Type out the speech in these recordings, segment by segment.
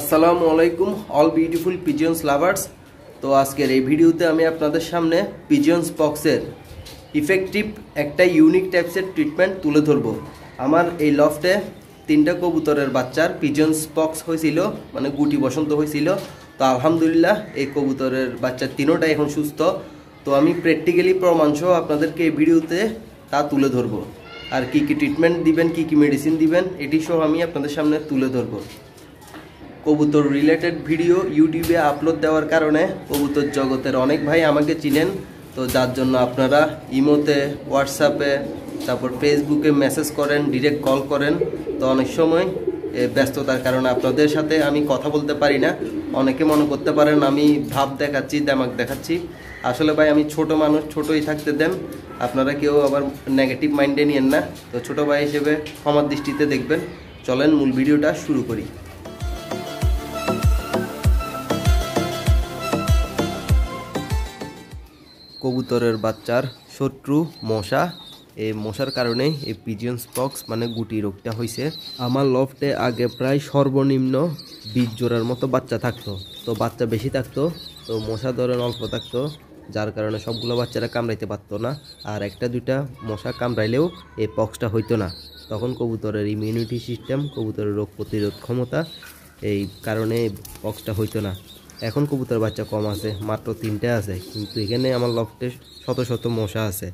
আসসালামু আলাইকুম all beautiful পিজিয়ন্স lovers তো আজকের এই ভিডিওতে আমি আপনাদের সামনে পিজিয়ন্স বক্সের ইফেক্টিভ একটা ইউনিক টাইপসের ট্রিটমেন্ট তুলে ধরব আমার এই লফটে তিনটা কবুতরের বাচ্চার পিজিয়ন্স পক্স হয়েছিল মানে গুটি বসন্ত হয়েছিল তো আলহামদুলিল্লাহ এই কবুতরের বাচ্চার তিনোটা এখন সুস্থ তো আমি প্র্যাকটিক্যালি প্রমাণসহ আপনাদেরকে এই ভিডিওতে তা তুলে ধরব আর কি কি ট্রিটমেন্ট দিবেন কি কি মেডিসিন দিবেন এটি সহ আমি আপনাদের সামনে তুলে ধরবো কবুতর রিলেটেড ভিডিও ইউটিউবে আপলোড দেওয়ার কারণে কবুতর জগতের অনেক ভাই আমাকে চিনেন তো যার জন্য আপনারা ইমোতে হোয়াটসঅ্যাপে তারপর ফেসবুকে মেসেজ করেন ডিরেক্ট কল করেন তো অনেক সময় ব্যস্ততার কারণে আপনাদের সাথে আমি কথা বলতে পারি না অনেকে মনে করতে পারেন আমি ভাব দেখাচ্ছি দেমাক দেখাচ্ছি আসলে ভাই আমি ছোট মানুষ ছোটই থাকতে দেন আপনারা কেউ আবার নেগেটিভ মাইন্ডে নিয়েন না তো ছোট ভাই হিসেবে ক্ষমার দৃষ্টিতে দেখবেন চলেন মূল ভিডিওটা শুরু করি কবুতরের বাচ্চার শত্রু মশা এই মশার কারণে এই পিজিয়ন স্পক্স মানে গুটি রোগটা হয়েছে আমার লফটে আগে প্রায় সর্বনিম্ন বিশ জোড়ার মতো বাচ্চা থাকতো তো বাচ্চা বেশি থাকতো তো মশা ধরেন অল্প থাকতো যার কারণে সবগুলো বাচ্চারা কামড়াইতে পারতো না আর একটা দুইটা মশা কামড়াইলেও এই পক্সটা হইতো না তখন কবুতরের ইমিউনিটি সিস্টেম কবুতরের রোগ প্রতিরোধ ক্ষমতা এই কারণে পক্সটা হইতো না এখন কবুতর বাচ্চা কম আছে মাত্র তিনটে আছে কিন্তু এখানে আমার লফটে শত শত মশা আছে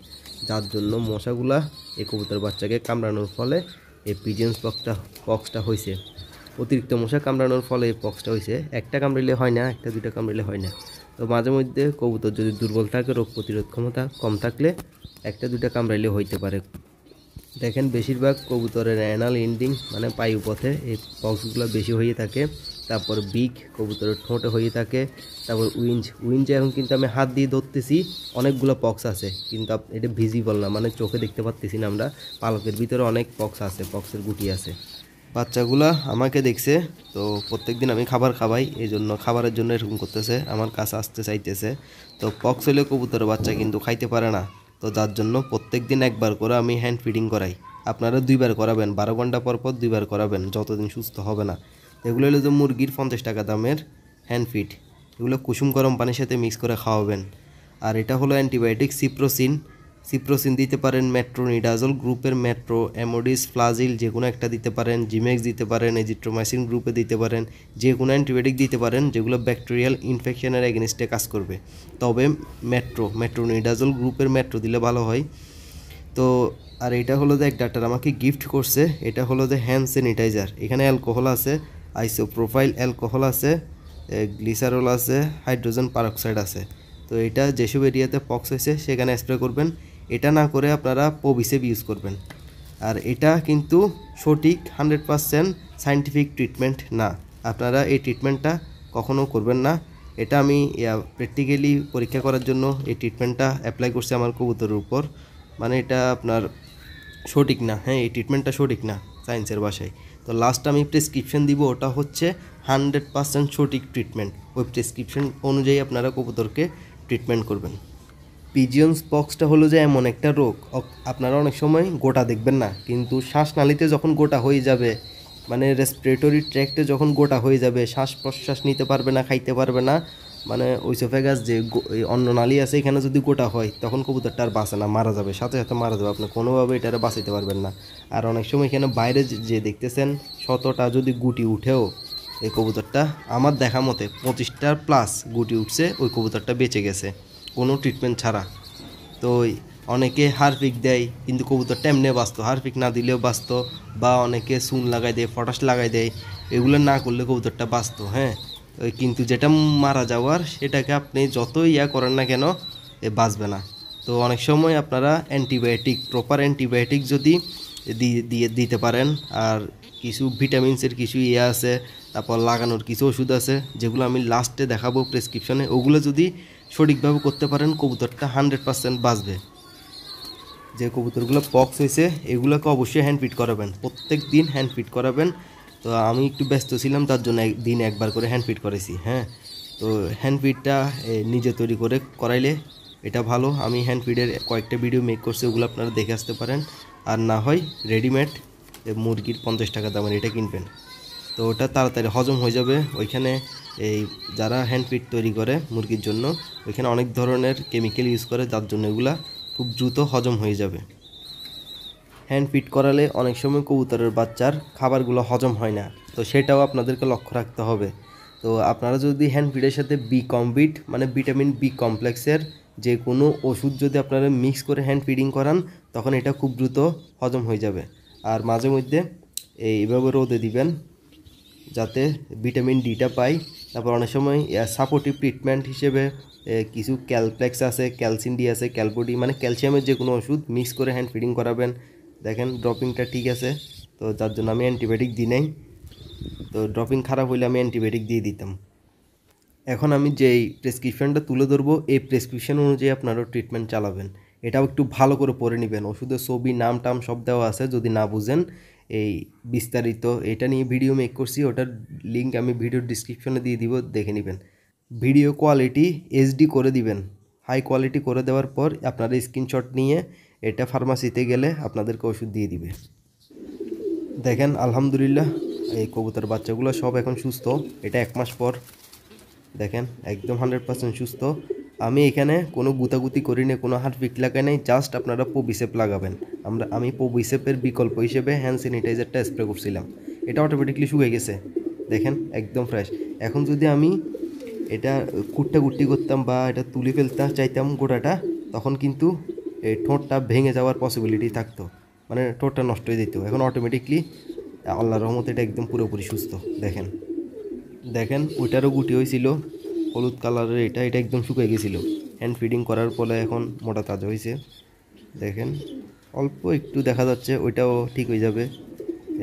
যার জন্য মশাগুলা এই কবুতর বাচ্চাকে কামড়ানোর ফলে এই পিজেন্স পক্সটা পক্সটা হয়েছে অতিরিক্ত মশা কামড়ানোর ফলে এই পক্সটা হয়েছে একটা কামড়িলে হয় না একটা দুইটা কামড়িলে হয় না তো মাঝে মধ্যে কবুতর যদি দুর্বল থাকে রোগ প্রতিরোধ ক্ষমতা কম থাকলে একটা দুইটা কামড়াইলে হইতে পারে দেখেন বেশিরভাগ কবুতরের অ্যানাল ইন্ডিং মানে পায়ুপথে এই পক্সগুলো বেশি হয়ে থাকে তারপর বিগ কবুতরের ঠোঁটে হয়ে থাকে তারপর উইঞ্জ উইঞ্জে এখন কিন্তু আমি হাত দিয়ে ধরতেছি অনেকগুলো পক্স আছে কিন্তু এটা ভিজিবল না মানে চোখে দেখতে পারতেছি না আমরা পালকের ভিতরে অনেক পক্স আছে পক্সের গুটি আছে বাচ্চাগুলা আমাকে দেখছে তো প্রত্যেক দিন আমি খাবার খাওয়াই এই জন্য খাবারের জন্য এরকম করতেছে আমার কাছে আসতে চাইতেছে তো পক্স হলে কবুতরের বাচ্চা কিন্তু খাইতে পারে না তো যার জন্য প্রত্যেক দিন একবার করে আমি হ্যান্ড ফিডিং করাই আপনারা দুইবার করাবেন বারো ঘন্টা পর পর দুইবার করাবেন যতদিন সুস্থ হবে না এগুলো হলো যে মুরগির পঞ্চাশ টাকা দামের হ্যান্ড ফিট এগুলো কুসুম গরম পানির সাথে মিক্স করে খাওয়াবেন আর এটা হলো অ্যান্টিবায়োটিক সিপ্রোসিন সিপ্রোসিন দিতে পারেন মেট্রোনিডাজল গ্রুপের মেট্রো অ্যামোডিস ফ্লাজিল যে কোনো একটা দিতে পারেন জিমেক্স দিতে পারেন এজিট্রোমাইসিন গ্রুপে দিতে পারেন যে কোনো অ্যান্টিবায়োটিক দিতে পারেন যেগুলো ব্যাকটেরিয়াল ইনফেকশনের এগেনস্টে কাজ করবে তবে মেট্রো মেট্রোনিডাজল গ্রুপের মেট্রো দিলে ভালো হয় তো আর এটা হলো যে এক ডাক্তার আমাকে গিফট করছে এটা হলো যে হ্যান্ড স্যানিটাইজার এখানে অ্যালকোহল আছে প্রোফাইল অ্যালকোহল আছে গ্লিসারল আছে হাইড্রোজেন পারক্সাইড আছে তো এটা যেসব এরিয়াতে পক্স হয়েছে সেখানে স্প্রে করবেন এটা না করে আপনারা পবিসেপ ইউজ করবেন আর এটা কিন্তু সঠিক হান্ড্রেড পারসেন্ট সাইন্টিফিক ট্রিটমেন্ট না আপনারা এই ট্রিটমেন্টটা কখনো করবেন না এটা আমি প্র্যাকটিক্যালি পরীক্ষা করার জন্য এই ট্রিটমেন্টটা অ্যাপ্লাই করছি আমার কবুতরের উপর মানে এটা আপনার সঠিক না হ্যাঁ এই ট্রিটমেন্টটা সঠিক না সায়েন্সের বাসায় তো লাস্ট আমি প্রেসক্রিপশন দিব ওটা হচ্ছে হান্ড্রেড পার্সেন্ট সঠিক ট্রিটমেন্ট ওই প্রেসক্রিপশন অনুযায়ী আপনারা কবুতরকে ট্রিটমেন্ট করবেন পিজিয়ন্স পক্সটা হলো যে এমন একটা রোগ আপনারা অনেক সময় গোটা দেখবেন না কিন্তু শ্বাসনালীতে যখন গোটা হয়ে যাবে মানে রেসপিরেটরি ট্র্যাক্টে যখন গোটা হয়ে যাবে শ্বাস প্রশ্বাস নিতে পারবে না খাইতে পারবে না মানে ওই সোফা গাছ যে অন্য নালি আছে এখানে যদি গোটা হয় তখন কবুতরটা আর বাঁচে না মারা যাবে সাথে সাথে মারা যাবে আপনি কোনোভাবে এটা আর বাঁচাইতে পারবেন না আর অনেক সময় এখানে বাইরে যে দেখতেছেন শতটা যদি গুটি উঠেও এই কবুতরটা আমার দেখা মতে পঁচিশটার প্লাস গুটি উঠছে ওই কবুতরটা বেঁচে গেছে কোনো ট্রিটমেন্ট ছাড়া তো অনেকে হারপিক দেয় কিন্তু কবুতরটা এমনি বাঁচত হারপিক না দিলেও বাঁচত বা অনেকে সুন লাগাই দেয় ফটাস লাগাই দেয় এগুলো না করলে কবুতরটা বাঁচত হ্যাঁ কিন্তু যেটা মারা যাওয়ার সেটাকে আপনি যতই ইয়া করেন না কেন এ বাঁচবে না তো অনেক সময় আপনারা অ্যান্টিবায়োটিক প্রপার অ্যান্টিবায়োটিক যদি দিয়ে দিতে পারেন আর কিছু ভিটামিনসের কিছু ইয়ে আছে তারপর লাগানোর কিছু ওষুধ আছে যেগুলো আমি লাস্টে দেখাবো প্রেসক্রিপশনে ওগুলো যদি সঠিকভাবে করতে পারেন কবুতরটা হান্ড্রেড পারসেন্ট বাঁচবে যে কবুতরগুলো পক্স হয়েছে এগুলোকে অবশ্যই হ্যান্ড ফিট করাবেন প্রত্যেক দিন হ্যান্ড ফিট করাবেন তো আমি একটু ব্যস্ত ছিলাম তার জন্য দিন একবার করে হ্যান্ড ফিট করেছি হ্যাঁ তো হ্যান্ড ফিটটা নিজে তৈরি করে করাইলে এটা ভালো আমি হ্যান্ড ফিডের কয়েকটা ভিডিও মেক করছি ওগুলো আপনারা দেখে আসতে পারেন আর না হয় রেডিমেড মুরগির পঞ্চাশ টাকা দামের এটা কিনবেন তো ওটা তাড়াতাড়ি হজম হয়ে যাবে ওইখানে এই যারা হ্যান্ড ফিট তৈরি করে মুরগির জন্য ওইখানে অনেক ধরনের কেমিক্যাল ইউজ করে যার জন্য এগুলা খুব দ্রুত হজম হয়ে যাবে হ্যান্ড ফিট করালে অনেক সময় কবুতরের বাচ্চার খাবারগুলো হজম হয় না তো সেটাও আপনাদেরকে লক্ষ্য রাখতে হবে তো আপনারা যদি হ্যান্ড ফিটের সাথে বি কমবিট মানে ভিটামিন বি কমপ্লেক্সের যে কোনো ওষুধ যদি আপনারা মিক্স করে হ্যান্ড ফিডিং করান তখন এটা খুব দ্রুত হজম হয়ে যাবে আর মাঝে মধ্যে এইভাবে রোদে দিবেন যাতে ভিটামিন ডিটা পাই তারপর অনেক সময় সাপোর্টিভ ট্রিটমেন্ট হিসেবে কিছু ক্যালপ্লেক্স আছে ক্যালসিন ডি আছে ক্যালপোডি মানে ক্যালসিয়ামের যে কোনো ওষুধ মিক্স করে হ্যান্ড ফিডিং করাবেন দেখেন ড্রপিংটা ঠিক আছে তো যার জন্য আমি অ্যান্টিবায়োটিক দিই নাই তো ড্রপিং খারাপ হইলে আমি অ্যান্টিবায়োটিক দিয়ে দিতাম এখন আমি যেই প্রেসক্রিপশানটা তুলে ধরবো এই প্রেসক্রিপশান অনুযায়ী আপনারা ট্রিটমেন্ট চালাবেন এটাও একটু ভালো করে পড়ে নেবেন ওষুধের ছবি নাম টাম সব দেওয়া আছে যদি না বুঝেন এই বিস্তারিত এটা নিয়ে ভিডিও মেক করছি ওটার লিঙ্ক আমি ভিডিওর ডিসক্রিপশনে দিয়ে দিব দেখে নেবেন ভিডিও কোয়ালিটি এইচডি করে দিবেন হাই কোয়ালিটি করে দেওয়ার পর আপনারা স্ক্রিনশট নিয়ে এটা ফার্মাসিতে গেলে আপনাদেরকে ওষুধ দিয়ে দিবে দেখেন আলহামদুলিল্লাহ এই কবুতর বাচ্চাগুলো সব এখন সুস্থ এটা এক মাস পর দেখেন একদম হান্ড্রেড পার্সেন্ট সুস্থ আমি এখানে কোনো গুতাগুতি করি না কোনো হাট পিক লাগাই নাই জাস্ট আপনারা পোবিসেপ লাগাবেন আমরা আমি পোবিসেপের বিকল্প হিসেবে হ্যান্ড স্যানিটাইজারটা স্প্রে করছিলাম এটা অটোমেটিকলি শুকিয়ে গেছে দেখেন একদম ফ্রেশ এখন যদি আমি এটা কুট্টা কুট্টি করতাম বা এটা তুলে ফেলতে চাইতাম গোটাটা তখন কিন্তু এই ঠোঁটটা ভেঙে যাওয়ার পসিবিলিটি থাকতো মানে ঠোঁটটা নষ্ট হয়ে যেত এখন অটোমেটিকলি আল্লাহ রহমতে এটা একদম পুরোপুরি সুস্থ দেখেন দেখেন ওইটারও গুটি হয়েছিল হলুদ কালারের এটা এটা একদম শুকিয়ে গেছিল হ্যান্ড ফিডিং করার ফলে এখন মোটা তাজা হয়েছে দেখেন অল্প একটু দেখা যাচ্ছে ওইটাও ঠিক হয়ে যাবে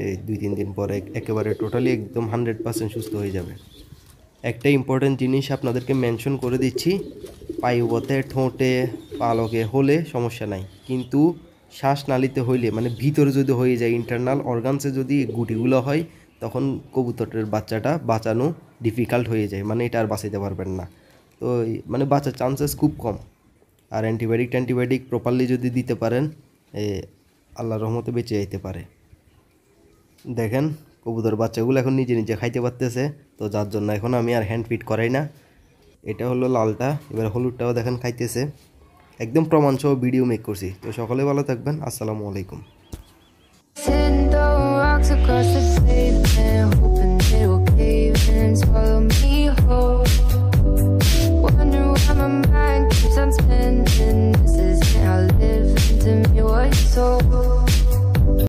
এই দুই তিন দিন পরে একেবারে টোটালি একদম হান্ড্রেড পার্সেন্ট সুস্থ হয়ে যাবে একটা ইম্পর্টেন্ট জিনিস আপনাদেরকে মেনশন করে দিচ্ছি পায়ুবতে ঠোঁটে পালকে হলে সমস্যা নাই কিন্তু শ্বাসনালীতে হইলে মানে ভিতরে যদি হয়ে যায় ইন্টারনাল অর্গানসে যদি গুটিগুলো হয় তখন কবুতরের বাচ্চাটা বাঁচানো ডিফিকাল্ট হয়ে যায় মানে এটা আর বাঁচাইতে পারবেন না তো মানে বাঁচার চান্সেস খুব কম আর অ্যান্টিবায়োটিক অ্যান্টিবায়োটিক প্রপারলি যদি দিতে পারেন আল্লাহ রহমতে বেঁচে যেতে পারে দেখেন কবুতর বাচ্চাগুলো এখন নিজে নিজে খাইতে পারতেছে তো যার জন্য এখন আমি আর হ্যান্ড ফিট করাই না এটা হলো লালটা এবার হলুদটাও দেখেন খাইতেছে একদম প্রমাণসহ ভিডিও মেক করছি তো সকলে ভালো থাকবেন আসসালামু আলাইকুম